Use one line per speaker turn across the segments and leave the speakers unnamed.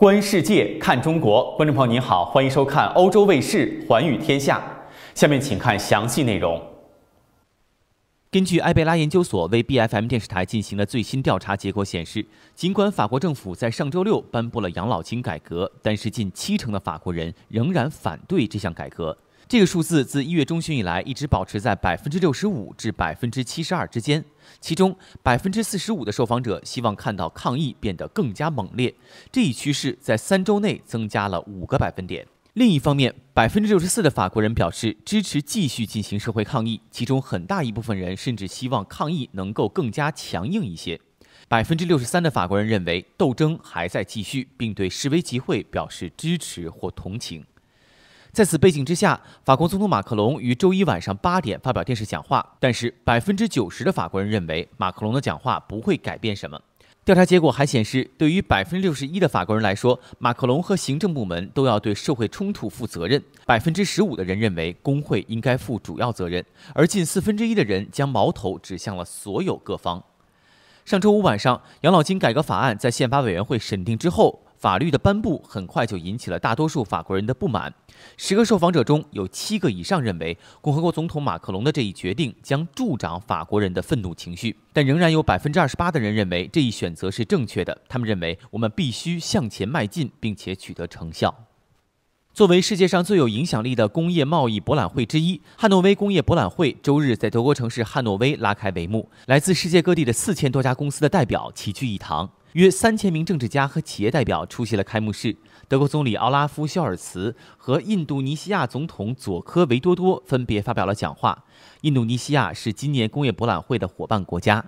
观世界，看中国。观众朋友您好，欢迎收看欧洲卫视《寰宇天下》。下面请看详细内容。根据埃贝拉研究所为 B F M 电视台进行的最新调查结果显示，尽管法国政府在上周六颁布了养老金改革，但是近七成的法国人仍然反对这项改革。这个数字自一月中旬以来一直保持在百分之六十五至百分之七十二之间，其中百分之四十五的受访者希望看到抗议变得更加猛烈，这一趋势在三周内增加了五个百分点。另一方面，百分之六十四的法国人表示支持继续进行社会抗议，其中很大一部分人甚至希望抗议能够更加强硬一些。百分之六十三的法国人认为斗争还在继续，并对示威集会表示支持或同情。在此背景之下，法国总统马克龙于周一晚上八点发表电视讲话。但是，百分之九十的法国人认为马克龙的讲话不会改变什么。调查结果还显示，对于百分之六十一的法国人来说，马克龙和行政部门都要对社会冲突负责任。百分之十五的人认为工会应该负主要责任，而近四分之一的人将矛头指向了所有各方。上周五晚上，养老金改革法案在宪法委员会审定之后。法律的颁布很快就引起了大多数法国人的不满。十个受访者中有七个以上认为，共和国总统马克龙的这一决定将助长法国人的愤怒情绪。但仍然有百分之二十八的人认为这一选择是正确的。他们认为我们必须向前迈进，并且取得成效。作为世界上最有影响力的工业贸易博览会之一，汉诺威工业博览会周日在德国城市汉诺威拉开帷幕。来自世界各地的四千多家公司的代表齐聚一堂。约三千名政治家和企业代表出席了开幕式。德国总理奥拉夫·肖尔茨和印度尼西亚总统佐科·维多多分别发表了讲话。印度尼西亚是今年工业博览会的伙伴国家。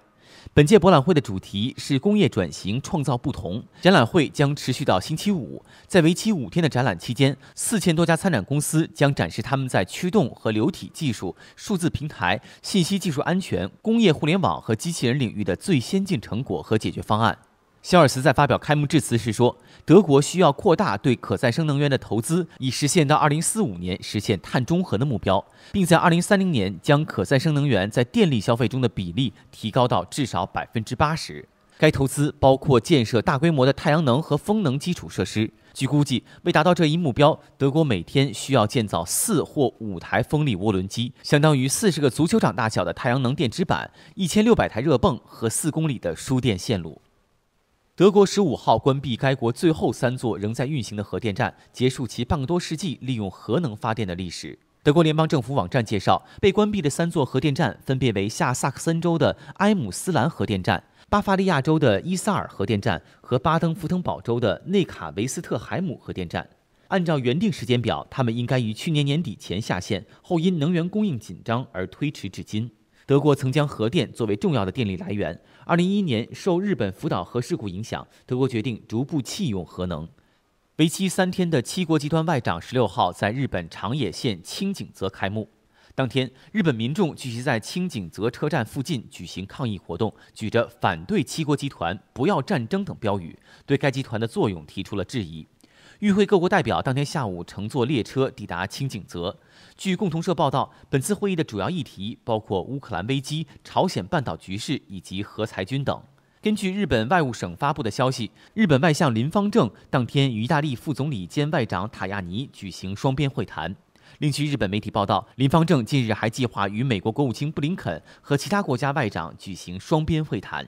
本届博览会的主题是“工业转型，创造不同”。展览会将持续到星期五。在为期五天的展览期间，四千多家参展公司将展示他们在驱动和流体技术、数字平台、信息技术安全、工业互联网和机器人领域的最先进成果和解决方案。肖尔斯在发表开幕致辞时说：“德国需要扩大对可再生能源的投资，以实现到2045年实现碳中和的目标，并在2030年将可再生能源在电力消费中的比例提高到至少80%。该投资包括建设大规模的太阳能和风能基础设施。据估计，为达到这一目标，德国每天需要建造四或五台风力涡轮机，相当于四十个足球场大小的太阳能电池板、一千六百台热泵和四公里的输电线路。”德国十五号关闭该国最后三座仍在运行的核电站，结束其半个多世纪利用核能发电的历史。德国联邦政府网站介绍，被关闭的三座核电站分别为下萨克森州的埃姆斯兰核电站、巴伐利亚州的伊萨尔核电站和巴登符腾堡州的内卡维斯特海姆核电站。按照原定时间表，他们应该于去年年底前下线，后因能源供应紧张而推迟至今。德国曾将核电作为重要的电力来源。2011年，受日本福岛核事故影响，德国决定逐步弃用核能。为期三天的七国集团外长十六号在日本长野县清井泽开幕。当天，日本民众聚集在清井泽车站附近举行抗议活动，举着“反对七国集团，不要战争”等标语，对该集团的作用提出了质疑。与会各国代表当天下午乘坐列车抵达青井泽。据共同社报道，本次会议的主要议题包括乌克兰危机、朝鲜半岛局势以及核裁军等。根据日本外务省发布的消息，日本外相林方正当天与意大利副总理兼外长塔亚尼举行双边会谈。另据日本媒体报道，林方正近日还计划与美国国务卿布林肯和其他国家外长举行双边会谈。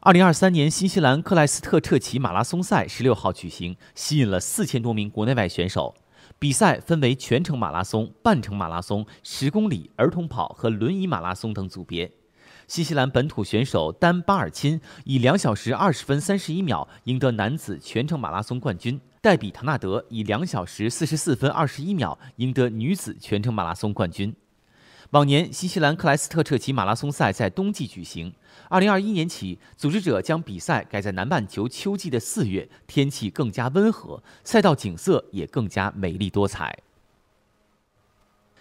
二零二三年新西兰克莱斯特彻奇马拉松赛十六号举行，吸引了四千多名国内外选手。比赛分为全程马拉松、半程马拉松、十公里儿童跑和轮椅马拉松等组别。新西兰本土选手丹巴尔钦以两小时二十分三十一秒赢得男子全程马拉松冠军，戴比唐纳德以两小时四十四分二十一秒赢得女子全程马拉松冠军。往年新西兰克莱斯特彻奇马拉松赛在冬季举行，二零二一年起，组织者将比赛改在南半球秋季的四月，天气更加温和，赛道景色也更加美丽多彩。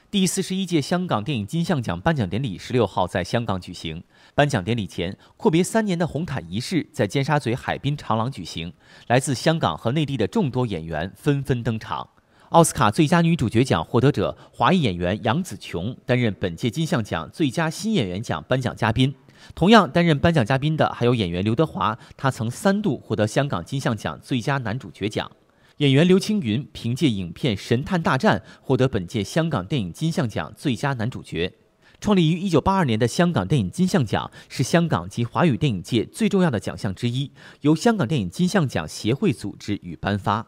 第四十一届香港电影金像奖颁奖典礼十六号在香港举行，颁奖典礼前，阔别三年的红毯仪式在尖沙咀海滨长廊举行，来自香港和内地的众多演员纷纷登场。奥斯卡最佳女主角奖获得者华裔演员杨紫琼担任本届金像奖最佳新演员奖颁奖嘉宾。同样担任颁奖嘉宾的还有演员刘德华，他曾三度获得香港金像奖最佳男主角奖。演员刘青云凭借影片《神探大战》获得本届香港电影金像奖最佳男主角。创立于1982年的香港电影金像奖是香港及华语电影界最重要的奖项之一，由香港电影金像奖协会组织与颁发。